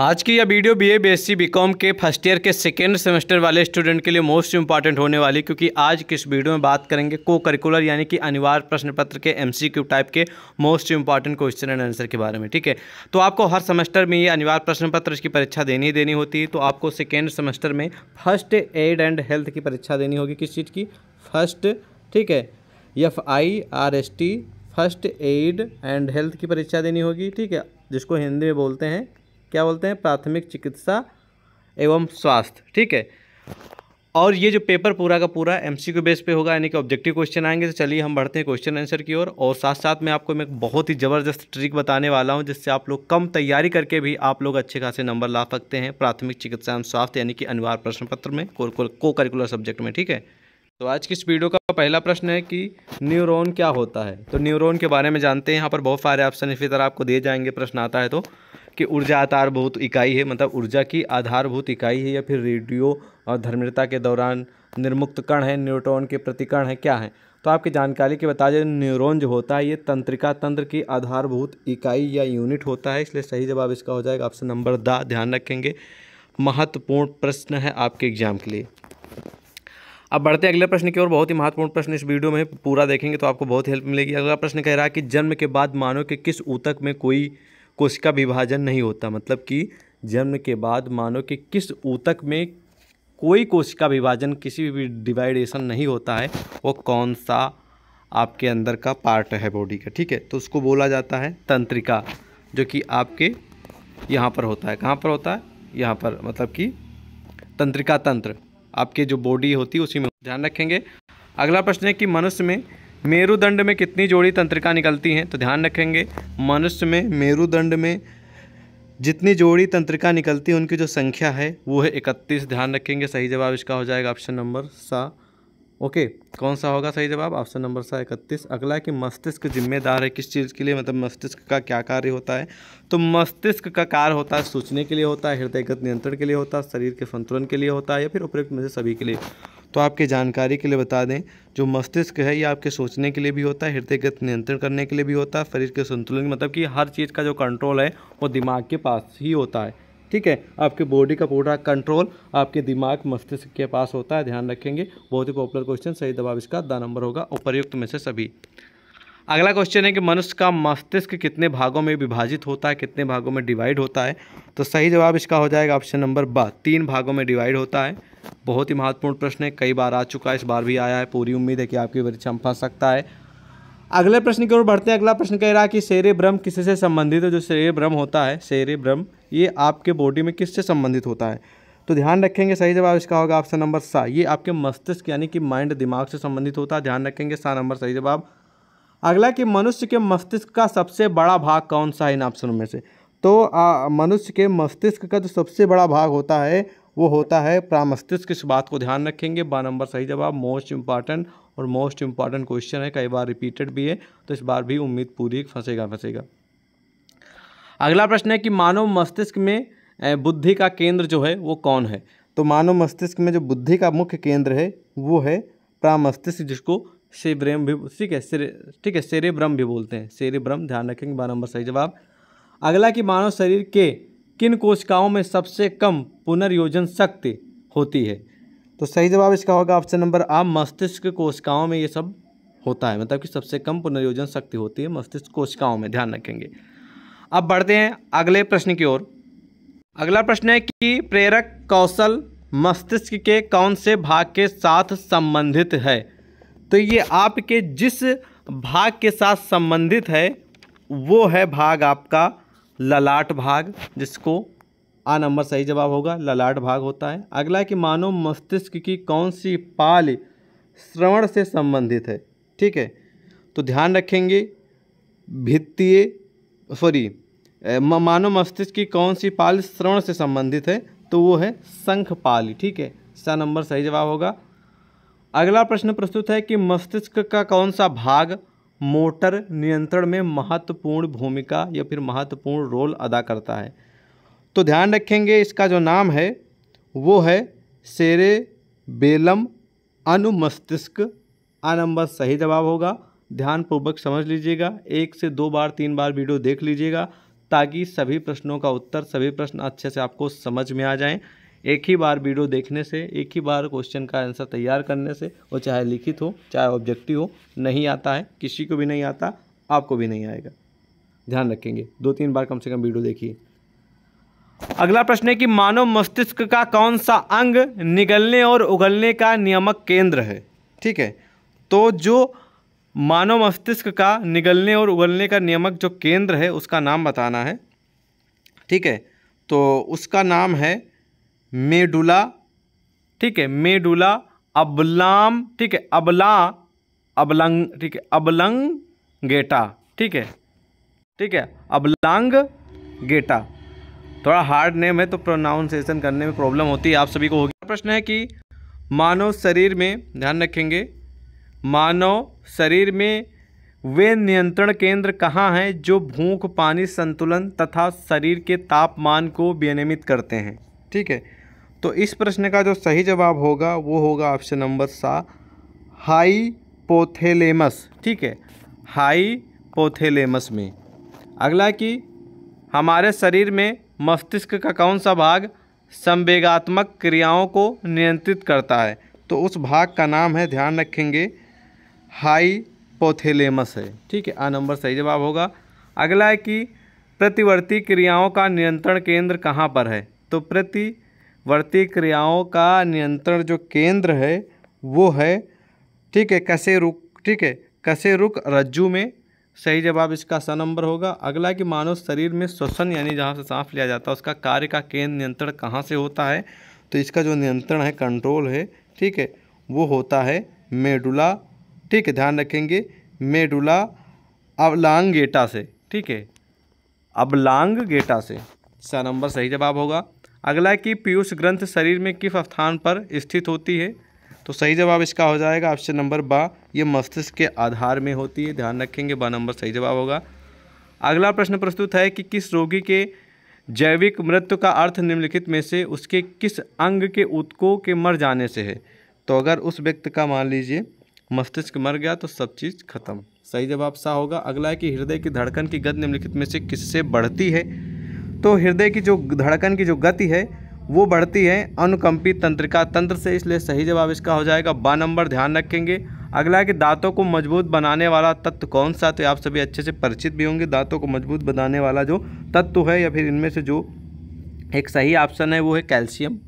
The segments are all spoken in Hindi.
आज की यह video B A B S C B com के फर्स्ट ईयर के सेकेंड सेमेस्टर वाले स्टूडेंट के लिए मोस्ट इंपॉर्टेंट होने वाली क्योंकि आज किस वीडियो में बात करेंगे को करिकुलर यानी कि अनिवार्य प्रश्न पत्र के एम सी क्यू टाइप के most important question and answer के बारे में ठीक है तो आपको हर सेमेस्टर में ये अनिवार्य प्रश्न पत्र की परीक्षा देनी ही देनी होती है तो आपको सेकेंड सेमेस्टर में फर्स्ट एड एंड हेल्थ की परीक्षा देनी होगी किस चीज़ की फर्स्ट ठीक है F I R S T first aid and health की परीक्षा देनी होगी ठीक है जिसको हिंदी में बोलते हैं क्या बोलते हैं प्राथमिक चिकित्सा एवं स्वास्थ्य ठीक है और ये जो पेपर पूरा का पूरा एमसीक्यू बेस पे होगा यानी कि ऑब्जेक्टिव क्वेश्चन आएंगे तो चलिए हम बढ़ते हैं क्वेश्चन आंसर की ओर और, साथ साथ में आपको मैं बहुत ही ज़बरदस्त ट्रिक बताने वाला हूँ जिससे आप लोग कम तैयारी करके भी आप लोग अच्छे खासे नंबर ला सकते हैं प्राथमिक चिकित्सा एवं स्वास्थ्य यानी कि अनिवार्य प्रश्न पत्र में को, को, को करिकुलर सब्जेक्ट में ठीक है तो आज की इस वीडियो का पहला प्रश्न है कि न्यूरोन क्या होता है तो न्यूरोन के बारे में जानते हैं यहाँ पर बहुत सारे ऑप्शन इसी तरह आपको दिए जाएंगे प्रश्न आता है तो कि ऊर्जा आधारभूत इकाई है मतलब ऊर्जा की आधारभूत इकाई है या फिर रेडियो और धर्मता के दौरान निर्मुक्त कण है न्यूट्रॉन के प्रतिकण है क्या है तो आपकी जानकारी के बता दें न्यूरोन जो होता है ये तंत्रिका तंत्र की आधारभूत इकाई या यूनिट होता है इसलिए सही जवाब इसका हो जाएगा ऑप्शन नंबर द ध्यान रखेंगे महत्वपूर्ण प्रश्न है आपके एग्जाम के लिए अब बढ़ते अगले प्रश्न की ओर बहुत ही महत्वपूर्ण प्रश्न इस वीडियो में पूरा देखेंगे तो आपको बहुत हेल्प मिलेगी अगला प्रश्न कह रहा है कि जन्म के बाद मानव के किस ऊतक में कोई कोशिका विभाजन नहीं होता मतलब कि जन्म के बाद मानो कि किस ऊतक में कोई कोशिका विभाजन किसी भी डिवाइडेशन नहीं होता है वो कौन सा आपके अंदर का पार्ट है बॉडी का ठीक है तो उसको बोला जाता है तंत्रिका जो कि आपके यहाँ पर होता है कहाँ पर होता है यहाँ पर मतलब कि तंत्रिका तंत्र आपके जो बॉडी होती है उसी में ध्यान रखेंगे अगला प्रश्न है कि मनुष्य में मेरुदंड में कितनी जोड़ी तंत्रिका निकलती हैं तो ध्यान रखेंगे मनुष्य में मेरुदंड में जितनी जोड़ी तंत्रिका निकलती है उनकी जो संख्या है वो है इकतीस ध्यान रखेंगे सही जवाब इसका हो जाएगा ऑप्शन नंबर सा ओके कौन सा होगा सही जवाब ऑप्शन नंबर सा इकतीस अगला है कि मस्तिष्क जिम्मेदार है किस चीज़ के लिए मतलब मस्तिष्क का क्या कार्य होता है तो मस्तिष्क का कार्य होता है सोचने के लिए होता है हृदयगत नियंत्रण के लिए होता है शरीर के संतुलन के लिए होता है या फिर उपयुक्त में सभी के लिए तो आपके जानकारी के लिए बता दें जो मस्तिष्क है ये आपके सोचने के लिए भी होता है हृदय नियंत्रण करने के लिए भी होता है शरीर के संतुलन मतलब कि हर चीज़ का जो कंट्रोल है वो दिमाग के पास ही होता है ठीक है आपके बॉडी का पूरा कंट्रोल आपके दिमाग मस्तिष्क के पास होता है ध्यान रखेंगे बहुत ही पॉपुलर क्वेश्चन सही दबाव इसका दा नंबर होगा उपरयुक्त में से सभी अगला क्वेश्चन है कि मनुष्य का मस्तिष्क कितने भागों में विभाजित होता है कितने भागों में डिवाइड होता है तो सही जवाब इसका हो जाएगा ऑप्शन नंबर ब तीन भागों में डिवाइड होता है बहुत ही महत्वपूर्ण प्रश्न है कई बार आ चुका है इस बार भी आया है पूरी उम्मीद है कि आपकी परीक्षा में फंस सकता है अगले प्रश्न की ओर बढ़ते हैं अगला प्रश्न कह रहा है कि शेर ब्रह्म किससे से संबंधित है जो शेर ब्रह्म होता है शेर ब्रह्म ये आपके बॉडी में किससे संबंधित होता है तो ध्यान रखेंगे सही जवाब इसका होगा ऑप्शन नंबर सा ये आपके मस्तिष्क यानी कि माइंड दिमाग से संबंधित होता है ध्यान रखेंगे सा नंबर सही जवाब अगला कि मनुष्य के मस्तिष्क का सबसे बड़ा भाग कौन सा है इन ऑप्शनों में से तो मनुष्य के मस्तिष्क का जो सबसे बड़ा भाग होता है वो होता है प्रामस्तिष्क इस बात को ध्यान रखेंगे बा नंबर सही जवाब मोस्ट इंपॉर्टेंट और मोस्ट इंपॉर्टेंट क्वेश्चन है कई बार रिपीटेड भी है तो इस बार भी उम्मीद पूरी फंसेगा फंसेगा अगला प्रश्न है कि मानव मस्तिष्क में बुद्धि का केंद्र जो है वो कौन है तो मानव मस्तिष्क में जो बुद्धि का मुख्य केंद्र है वो है प्रामस्तिष्क जिसको सेब्रेम भी ठीक है ठीक है सेरेब्रम भी बोलते हैं सेरेब्रम ध्यान रखेंगे बार नंबर सही जवाब अगला कि मानव शरीर के किन कोशिकाओं में सबसे कम पुनर्योजन शक्ति होती है तो सही जवाब इसका होगा ऑप्शन नंबर आ मस्तिष्क कोशिकाओं में ये सब होता है मतलब कि सबसे कम पुनर्योजन शक्ति होती है मस्तिष्क कोशिकाओं में ध्यान रखेंगे अब बढ़ते हैं अगले प्रश्न की ओर अगला प्रश्न है कि प्रेरक कौशल मस्तिष्क के कौन से भाग के साथ संबंधित है तो ये आपके जिस भाग के साथ संबंधित है वो है भाग आपका ललाट भाग जिसको आ नंबर सही जवाब होगा ललाट भाग होता है अगला कि मानव मस्तिष्क की कौन सी पाल श्रवण से संबंधित है ठीक है तो ध्यान रखेंगे भित्तीय सॉरी मानव मस्तिष्क की कौन सी पाल श्रवण से संबंधित है तो वो है शंख पाल ठीक है सा नंबर सही जवाब होगा अगला प्रश्न प्रस्तुत है कि मस्तिष्क का कौन सा भाग मोटर नियंत्रण में महत्वपूर्ण भूमिका या फिर महत्वपूर्ण रोल अदा करता है तो ध्यान रखेंगे इसका जो नाम है वो है सेरे बेलम अनुमस्तिष्क आ नंबर सही जवाब होगा ध्यानपूर्वक समझ लीजिएगा एक से दो बार तीन बार वीडियो देख लीजिएगा ताकि सभी प्रश्नों का उत्तर सभी प्रश्न अच्छे से आपको समझ में आ जाएं एक ही बार वीडियो देखने से एक ही बार क्वेश्चन का आंसर तैयार करने से वो चाहे लिखित हो चाहे ऑब्जेक्टिव हो नहीं आता है किसी को भी नहीं आता आपको भी नहीं आएगा ध्यान रखेंगे दो तीन बार कम से कम वीडियो देखिए अगला प्रश्न है कि मानव मस्तिष्क का कौन सा अंग निगलने और उगलने का नियामक केंद्र है ठीक है तो जो मानव मस्तिष्क का निगलने और उगलने का नियामक जो केंद्र है उसका नाम बताना है ठीक है तो उसका नाम है मेडुला ठीक है मेडुला अबलाम ठीक है अबला अबलंग ठीक है अबलंग गेटा ठीक है ठीक है अबलांग गेटा थोड़ा हार्ड नेम है तो प्रोनाउंसिएशन करने में प्रॉब्लम होती है आप सभी को होगी प्रश्न है कि मानव शरीर में ध्यान रखेंगे मानव शरीर में वे नियंत्रण केंद्र कहाँ हैं जो भूख पानी संतुलन तथा शरीर के तापमान को विनियमित करते हैं ठीक है तो इस प्रश्न का जो सही जवाब होगा वो होगा ऑप्शन नंबर सा पोथेलेमस ठीक है हाई पोथेलेमस में अगला कि हमारे शरीर में मस्तिष्क का कौन सा भाग संवेगात्मक क्रियाओं को नियंत्रित करता है तो उस भाग का नाम है ध्यान रखेंगे हाई पोथेलेमस है ठीक है आ नंबर सही जवाब होगा अगला है कि प्रतिवर्ती क्रियाओं का नियंत्रण केंद्र कहाँ पर है तो प्रति वर्ती क्रियाओं का नियंत्रण जो केंद्र है वो है ठीक है कसे रुक ठीक है कसे रुक रज्जू में सही जवाब इसका स नंबर होगा अगला कि मानव शरीर में श्वसन यानी जहाँ से सांस लिया जाता है उसका कार्य का केंद्र नियंत्रण कहाँ से होता है तो इसका जो नियंत्रण है कंट्रोल है ठीक है वो होता है मेडुला ठीक है ध्यान रखेंगे मेडुला अबलांग गेटा से ठीक है अबलांग गेटा से सा नंबर सही जवाब होगा अगला कि पीयूष ग्रंथ शरीर में किस स्थान पर स्थित होती है तो सही जवाब इसका हो जाएगा ऑप्शन नंबर बा ये मस्तिष्क के आधार में होती है ध्यान रखेंगे बा नंबर सही जवाब होगा अगला प्रश्न प्रस्तुत है कि किस रोगी के जैविक मृत्यु का अर्थ निम्नलिखित में से उसके किस अंग के उत्कों के मर जाने से है तो अगर उस व्यक्ति का मान लीजिए मस्तिष्क मर गया तो सब चीज़ खत्म सही जवाब सा होगा अगला है कि हृदय की धड़कन की गति निम्नलिखित में से किससे बढ़ती है तो हृदय की जो धड़कन की जो गति है वो बढ़ती है अनुकंपित तंत्रिका तंत्र से इसलिए सही जवाब इसका हो जाएगा बा नंबर ध्यान रखेंगे अगला है कि दांतों को मजबूत बनाने वाला तत्व कौन सा तो आप सभी अच्छे से परिचित भी होंगे दांतों को मजबूत बनाने वाला जो तत्व है या फिर इनमें से जो एक सही ऑप्शन है वो है कैल्शियम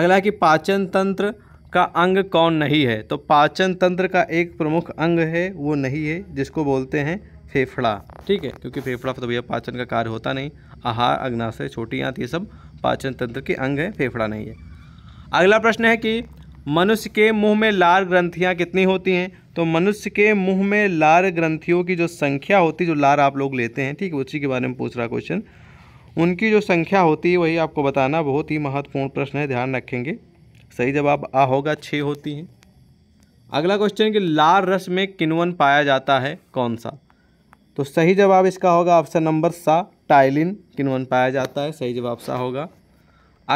अगला कि पाचन तंत्र का अंग कौन नहीं है तो पाचन तंत्र का एक प्रमुख अंग है वो नहीं है जिसको बोलते हैं फेफड़ा ठीक है क्योंकि फेफड़ा तो भैया पाचन का कार्य होता नहीं आहार अग्नाशय छोटी आंत ये सब पाचन तंत्र के अंग हैं फेफड़ा नहीं है अगला प्रश्न है कि मनुष्य के मुंह में लार ग्रंथियाँ कितनी होती हैं तो मनुष्य के मुंह में लार ग्रंथियों की जो संख्या होती जो लार आप लोग लेते हैं ठीक है उसी के बारे में पूछ रहा क्वेश्चन उनकी जो संख्या होती है वही आपको बताना बहुत ही महत्वपूर्ण प्रश्न है ध्यान रखेंगे सही जवाब आ होगा छः होती हैं अगला क्वेश्चन कि लार रस में किनवन पाया जाता है कौन सा तो सही जवाब इसका होगा ऑप्शन नंबर सा टाइलिन किनवन पाया जाता है सही जवाब सा होगा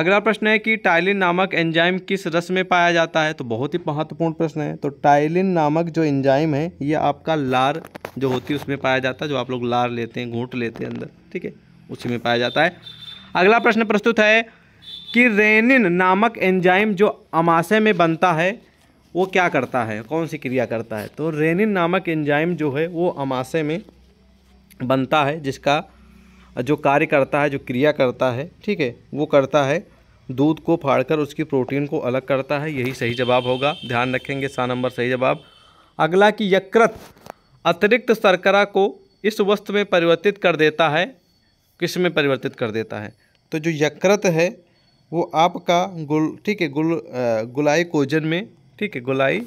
अगला प्रश्न है कि टाइलिन नामक एंजाइम किस रस में पाया जाता है तो बहुत ही महत्वपूर्ण प्रश्न है तो टाइलिन नामक जो एंजाइम है ये आपका लार जो होती है उसमें पाया जाता है जो आप लोग लार लेते हैं घूट लेते हैं अंदर ठीक है उसी में पाया जाता है अगला प्रश्न प्रस्तुत है कि रेनिन नामक एंजाइम जो अमाशय में बनता है वो क्या करता है कौन सी क्रिया करता है तो रेनिन नामक एंजाइम जो है वो अमाशय में बनता है जिसका जो कार्य करता है जो क्रिया करता है ठीक है वो करता है दूध को फाड़कर उसकी प्रोटीन को अलग करता है यही सही जवाब होगा ध्यान रखेंगे सा नंबर सही जवाब अगला कि यकृत अतिरिक्त शर्करा को इस वस्तु में परिवर्तित कर देता है किस में परिवर्तित कर देता है तो जो यकृत है वो आपका गुल ठीक है गुल गुलाई कोजन में ठीक है गुलाई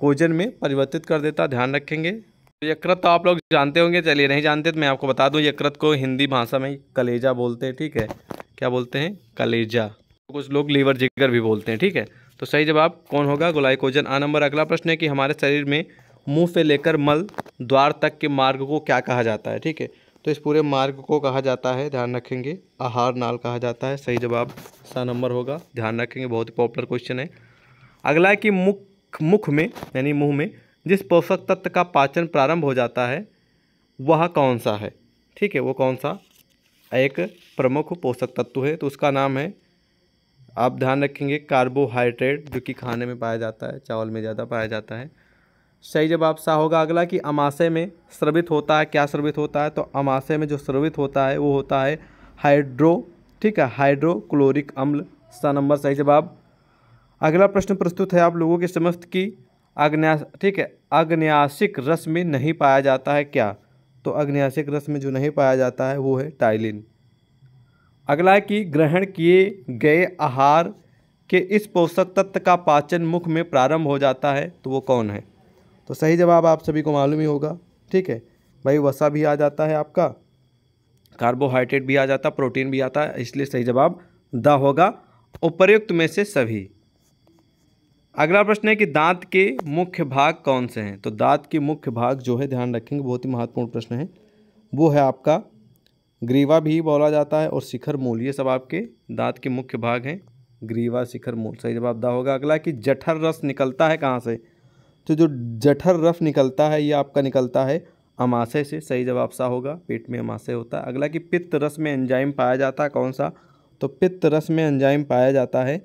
कोजन में परिवर्तित कर देता ध्यान रखेंगे यकृत तो आप लोग जानते होंगे चलिए नहीं जानते तो मैं आपको बता दूं यकृत को हिंदी भाषा में कलेजा बोलते हैं ठीक है क्या बोलते हैं कलेजा कुछ लोग लीवर जिगर भी बोलते हैं ठीक है तो सही जवाब कौन होगा ग्लाइकोजन आ नंबर अगला प्रश्न है कि हमारे शरीर में मुंह से लेकर मल द्वार तक के मार्ग को क्या कहा जाता है ठीक है तो इस पूरे मार्ग को कहा जाता है ध्यान रखेंगे आहार नाल कहा जाता है सही जवाब सा नंबर होगा ध्यान रखेंगे बहुत ही पॉपुलर क्वेश्चन है अगला है कि मुख मुख में यानी मुंह में जिस पोषक तत्व का पाचन प्रारंभ हो जाता है वह कौन सा है ठीक है वो कौन सा एक प्रमुख पोषक तत्व है तो उसका नाम है आप ध्यान रखेंगे कार्बोहाइड्रेट जो कि खाने में पाया जाता है चावल में ज़्यादा पाया जाता है सही जवाब सा होगा अगला कि अमाशय में स्रवित होता है क्या स्रवित होता है तो अमाशय में जो स्रवित होता है वो होता है हाइड्रो ठीक है हाइड्रोक्लोरिक अम्ल सा नंबर सही जवाब अगला प्रश्न प्रस्तुत है आप लोगों के समस्त की अग्न्या ठीक है अग्न्यासिक रस में नहीं पाया जाता है क्या तो अग्न्यासिक रस में जो नहीं पाया जाता है वो है टाइलिन अगला है कि ग्रहण किए गए आहार के इस पोषक तत्व का पाचन मुख में प्रारंभ हो जाता है तो वो कौन है तो सही जवाब आप सभी को मालूम ही होगा ठीक है भाई वसा भी आ जाता है आपका कार्बोहाइड्रेट भी आ जाता है प्रोटीन भी आता है इसलिए सही जवाब द होगा उपर्युक्त में से सभी अगला प्रश्न है कि दांत के मुख्य भाग कौन से हैं तो दांत के मुख्य भाग जो है ध्यान रखेंगे बहुत ही महत्वपूर्ण प्रश्न है वो है आपका ग्रीवा भी बोला जाता है और शिखर मूल ये सब आपके दांत के मुख्य भाग हैं ग्रीवा शिखर मूल सही जवाब दा होगा अगला कि जठर रस निकलता है कहाँ से तो जो जठर रस निकलता है ये आपका निकलता है अमाशय से सही जवाब सा होगा पेट में अमाशय होता है अगला कि पित्त रस में एंजाइम पाया जाता है कौन सा तो पित्त रस में एंजाइम पाया जाता है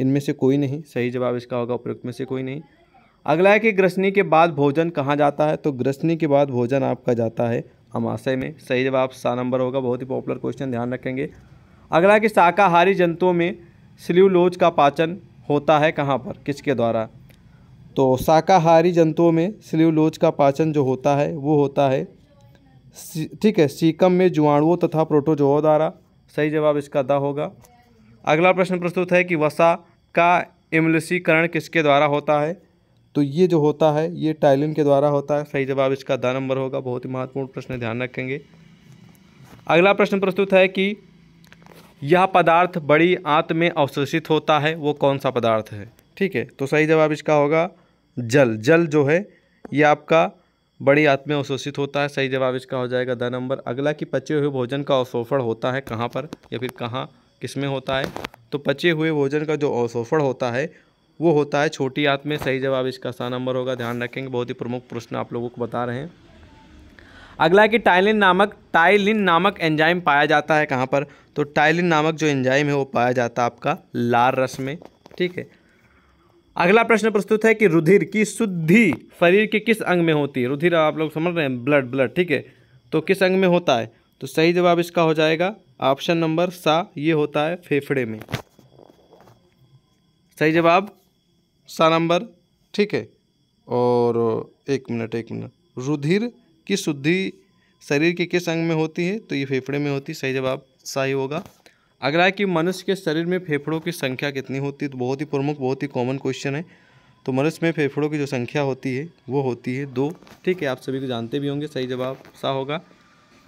इनमें से कोई नहीं सही जवाब इसका होगा उपयुक्त में से कोई नहीं अगला है कि ग्रसनी के बाद भोजन कहाँ जाता है तो ग्रसनी के बाद भोजन आपका जाता है अमाशय में सही जवाब सा नंबर होगा बहुत ही पॉपुलर क्वेश्चन ध्यान रखेंगे अगला कि शाकाहारी जंतुओं में स्ल्यूलोज का पाचन होता है कहाँ पर किसके द्वारा तो शाकाहारी जंतुओं में स्ल्यूलोज का पाचन जो होता है वो होता है ठीक है सीकम में जुआणुओं तथा प्रोटोजोओं द्वारा सही जवाब इसका द होगा अगला प्रश्न प्रस्तुत है कि वसा का इमलसीकरण किसके द्वारा होता है तो ये जो होता है ये टाइलिन के द्वारा होता है सही जवाब इसका दा नंबर होगा बहुत ही महत्वपूर्ण प्रश्न ध्यान रखेंगे अगला प्रश्न प्रस्तुत है कि यह पदार्थ बड़ी आंत में अवशोषित होता है वो कौन सा पदार्थ है ठीक है तो सही जवाब इसका होगा जल जल जो है ये आपका बड़ी आंत में अवशोषित होता है सही जवाब इसका हो जाएगा द नंबर अगला कि पचे हुए भोजन का अवशोषण होता है कहाँ पर या फिर कहाँ किसमें होता है तो पचे हुए भोजन का जो अवशोषण होता है वो होता है छोटी आंत में सही जवाब इसका सा नंबर होगा ध्यान रखेंगे बहुत ही प्रमुख प्रश्न आप लोगों को बता रहे हैं अगला है कि टाइलिन नामक टाइलिन नामक एंजाइम पाया जाता है कहाँ पर तो टाइलिन नामक जो एंजाइम है वो पाया जाता है आपका लार रस में ठीक है अगला प्रश्न प्रस्तुत है कि रुधिर की शुद्धि शरीर के किस अंग में होती है रुधिर आप लोग समझ रहे हैं ब्लड ब्लड ठीक है तो किस अंग में होता है तो सही जवाब इसका हो जाएगा ऑप्शन नंबर सा ये होता है फेफड़े में सही जवाब सा नंबर ठीक है और एक मिनट एक मिनट रुधिर की शुद्धि शरीर के किस अंग में होती है तो ये फेफड़े में होती है सही जवाब सा ही होगा अगला है कि मनुष्य के शरीर में फेफड़ों की संख्या कितनी होती है तो बहुत ही प्रमुख बहुत ही कॉमन क्वेश्चन है तो मनुष्य में फेफड़ों की जो संख्या होती है वो होती है दो ठीक है आप सभी को तो जानते भी होंगे सही जवाब सा होगा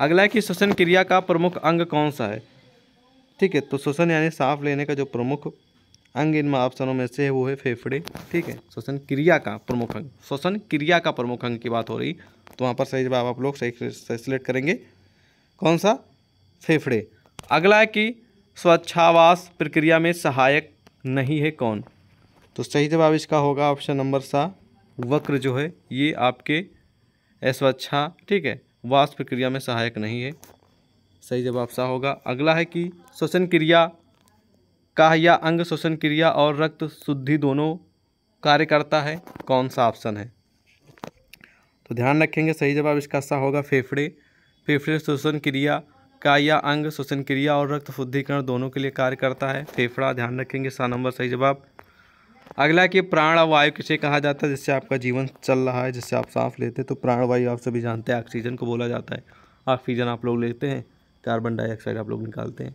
अगला है कि श्वसन क्रिया का प्रमुख अंग कौन सा है ठीक है तो श्वसन यानी सांस लेने का जो प्रमुख अंग इन ऑप्शनों में से वो है फेफड़े ठीक है श्वसन क्रिया का प्रमुख अंग श्वसन क्रिया का प्रमुख अंग की बात हो रही तो वहाँ पर सही जवाब आप लोग सही सेलेक्ट करेंगे कौन सा फेफड़े अगला है कि स्वच्छावास प्रक्रिया में सहायक नहीं है कौन तो सही जवाब इसका होगा ऑप्शन नंबर सा वक्र जो है ये आपके स्वच्छा ठीक है वाष्प प्रक्रिया में सहायक नहीं है सही जवाब सा होगा अगला है कि श्वसन क्रिया का या अंग श्वसन क्रिया और रक्त शुद्धि दोनों कार्य करता है कौन सा ऑप्शन है तो ध्यान रखेंगे सही जवाब इसका सा होगा फेफड़े फेफड़े श्वसन क्रिया का या अंग श्वसन क्रिया और रक्त शुद्धिकरण दोनों के लिए कार्य करता है फेफड़ा ध्यान रखेंगे सा नंबर सही जवाब अगला कि प्राणवायु किसे कहा जाता है जिससे आपका जीवन चल रहा है जिससे आप सांस लेते हैं तो प्राणवायु आप सभी जानते हैं ऑक्सीजन को बोला जाता है ऑक्सीजन आप लोग लेते हैं कार्बन डाइऑक्साइड आप लोग निकालते हैं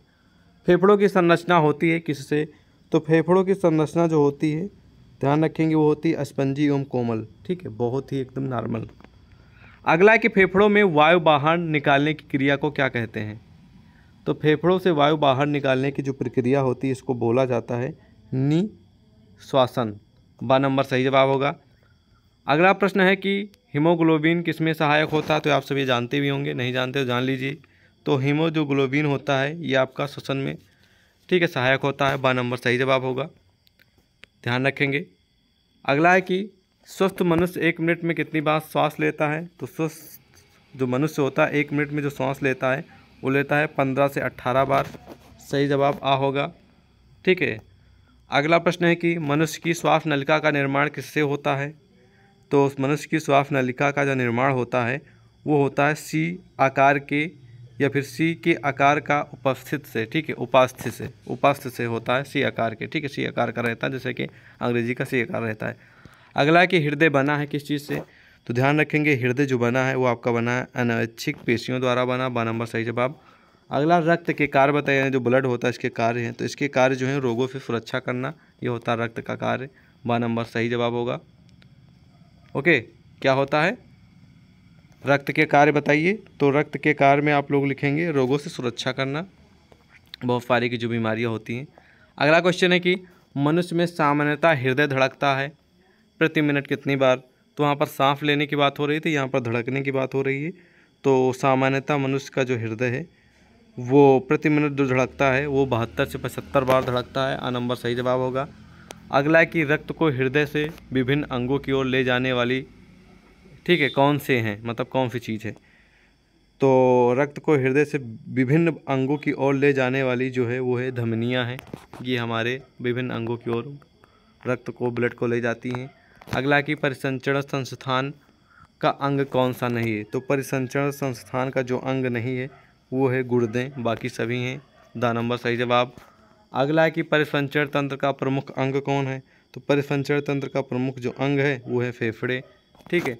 फेफड़ों की संरचना होती है किससे तो फेफड़ों की संरचना जो होती है ध्यान रखेंगे वो होती है स्पंजी एवं कोमल ठीक है बहुत ही एकदम नॉर्मल अगला कि फेफड़ों में वायु बाहर निकालने की क्रिया को क्या कहते हैं तो फेफड़ों से वायु बाहर निकालने की जो प्रक्रिया होती है इसको बोला जाता है नी श्वासन ब नंबर सही जवाब होगा अगला प्रश्न है कि हीमोग्लोबिन किस में सहायक होता है तो आप सभी जानते भी होंगे नहीं जानते तो जान लीजिए तो हीमो जो ग्लोबिन होता है ये आपका श्वसन में ठीक है सहायक होता है ब नंबर सही जवाब होगा ध्यान रखेंगे अगला है कि स्वस्थ मनुष्य एक मिनट में कितनी बार श्वास लेता है तो स्वस्थ जो मनुष्य होता है एक मिनट में जो श्वास लेता है वो लेता है पंद्रह से अट्ठारह बार सही जवाब आ होगा ठीक है अगला प्रश्न है कि मनुष्य की श्वास नलिका का निर्माण किससे होता है तो मनुष्य की श्वास नलिका का जो निर्माण होता है वो होता है सी आकार के या फिर सी के आकार का उपस्थित से ठीक है उपास्थित से उपास्थित से होता है सी आकार के ठीक है सी आकार का रहता है जैसे कि अंग्रेजी का सी आकार रहता है अगला है कि हृदय बना है किस चीज़ से तो ध्यान रखेंगे हृदय जो बना है वो आपका बना है अनैच्छिक पेशियों द्वारा बना बा नंबर सही जवाब अगला रक्त के कार्य बताए हैं जो ब्लड होता है इसके कार्य हैं तो इसके कार्य जो हैं रोगों से सुरक्षा करना ये होता है रक्त का कार्य व नंबर सही जवाब होगा ओके क्या होता है रक्त के कार्य बताइए तो रक्त के कार्य में आप लोग लिखेंगे रोगों से सुरक्षा करना बहुत सारी की जो बीमारियाँ होती हैं अगला क्वेश्चन है कि मनुष्य में सामान्यतः हृदय धड़कता है प्रति मिनट कितनी बार तो वहाँ पर सांस लेने की बात हो रही थी यहाँ पर धड़कने की बात हो रही है तो सामान्यतः मनुष्य का जो हृदय है वो प्रति मिनट जो धड़कता है वो बहत्तर से पचहत्तर बार धड़कता है आ नंबर सही जवाब होगा अगला है कि रक्त को हृदय से विभिन्न अंगों की ओर ले जाने वाली ठीक है कौन से हैं मतलब कौन सी चीज़ है तो रक्त को हृदय से विभिन्न अंगों की ओर ले जाने वाली जो है वो है धमनियाँ हैं ये हमारे विभिन्न अंगों की ओर रक्त को ब्लड को ले जाती हैं अगला कि परिसंचरण संस्थान का अंग कौन सा नहीं है तो परिसंचरण संस्थान का जो अंग नहीं है वो है गुर्दे बाकी सभी हैं द नंबर सही जवाब अगला है कि परिसंचरण तंत्र का प्रमुख अंग कौन है तो परिसंचरण तंत्र का प्रमुख जो अंग है वो है फेफड़े ठीक है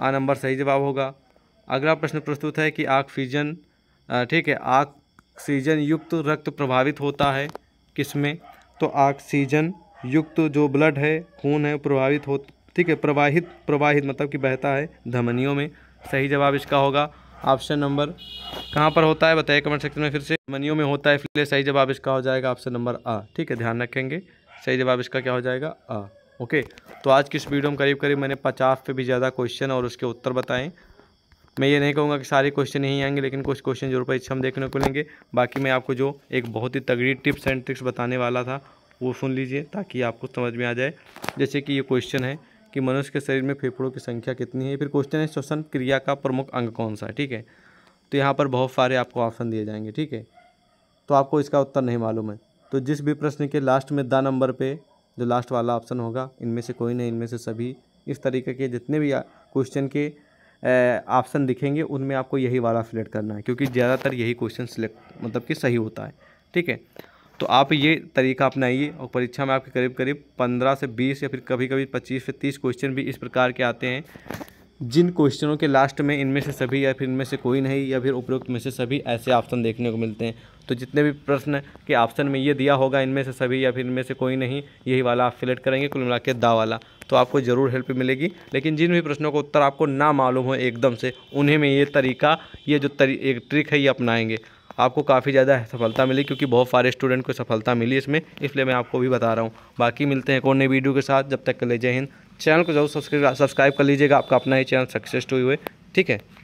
आ नंबर सही जवाब होगा अगला प्रश्न प्रस्तुत है कि ऑक्सीजन ठीक है ऑक्सीजन युक्त रक्त प्रभावित होता है किसमें तो ऑक्सीजन युक्त जो ब्लड है खून है प्रभावित हो ठीक है प्रवाहित प्रवाहित मतलब कि बहता है धमनियों में सही जवाब इसका होगा ऑप्शन नंबर कहाँ पर होता है बताइए कमेंट सेक्शन में फिर से मनियों में होता है इसलिए सही जवाब इसका हो जाएगा ऑप्शन नंबर आ ठीक है ध्यान रखेंगे सही जवाब इसका क्या हो जाएगा आ ओके तो आज की इस वीडियो में करीब करीब मैंने पचास पे भी ज़्यादा क्वेश्चन और उसके उत्तर बताएं मैं ये नहीं कहूँगा कि सारे क्वेश्चन यहीं आएंगे लेकिन कुछ क्वेश्चन जरूर परीक्षा हम देखने को लेंगे बाकी मैं आपको जो एक बहुत ही तगड़ी टिप्स एंड ट्रिक्स बताने वाला था वो सुन लीजिए ताकि आपको समझ में आ जाए जैसे कि ये क्वेश्चन है कि मनुष्य के शरीर में फेफड़ों की संख्या कितनी है फिर क्वेश्चन है श्वसन क्रिया का प्रमुख अंग कौन सा है ठीक है तो यहाँ पर बहुत सारे आपको ऑप्शन दिए जाएंगे ठीक है तो आपको इसका उत्तर नहीं मालूम है तो जिस भी प्रश्न के लास्ट में द नंबर पर जो लास्ट वाला ऑप्शन होगा इनमें से कोई नहीं इनमें से सभी इस तरीके के जितने भी क्वेश्चन के ऑप्शन दिखेंगे उनमें आपको यही वाला सिलेक्ट करना है क्योंकि ज़्यादातर यही क्वेश्चन सिलेक्ट मतलब कि सही होता है ठीक है तो आप ये तरीका अपनाइए और परीक्षा में आपके करीब करीब पंद्रह से बीस या फिर कभी कभी पच्चीस से तीस क्वेश्चन भी इस प्रकार के आते हैं जिन क्वेश्चनों के लास्ट में इनमें से सभी या फिर इनमें से कोई नहीं या फिर उपरोक्त में से सभी ऐसे ऑप्शन देखने को मिलते हैं तो जितने भी प्रश्न के ऑप्शन में ये दिया होगा इनमें से सभी या फिर इनमें से कोई नहीं यही वाला आप सिलेक्ट करेंगे कुल मिला के दा वाला तो आपको ज़रूर हेल्प मिलेगी लेकिन जिन भी प्रश्नों का उत्तर आपको ना मालूम हो एकदम से उन्हें में ये तरीका ये जो तरी एक ट्रिक है ये अपनाएंगे आपको काफ़ी ज़्यादा सफलता मिली क्योंकि बहुत सारे स्टूडेंट को सफलता मिली इसमें इसलिए मैं आपको भी बता रहा हूँ बाकी मिलते हैं एक और नई वीडियो के साथ जब तक के लिए जय हिंद चैनल को जरूर सब्सक्राइब कर लीजिएगा आपका अपना ही चैनल सक्सेस हुए ठीक है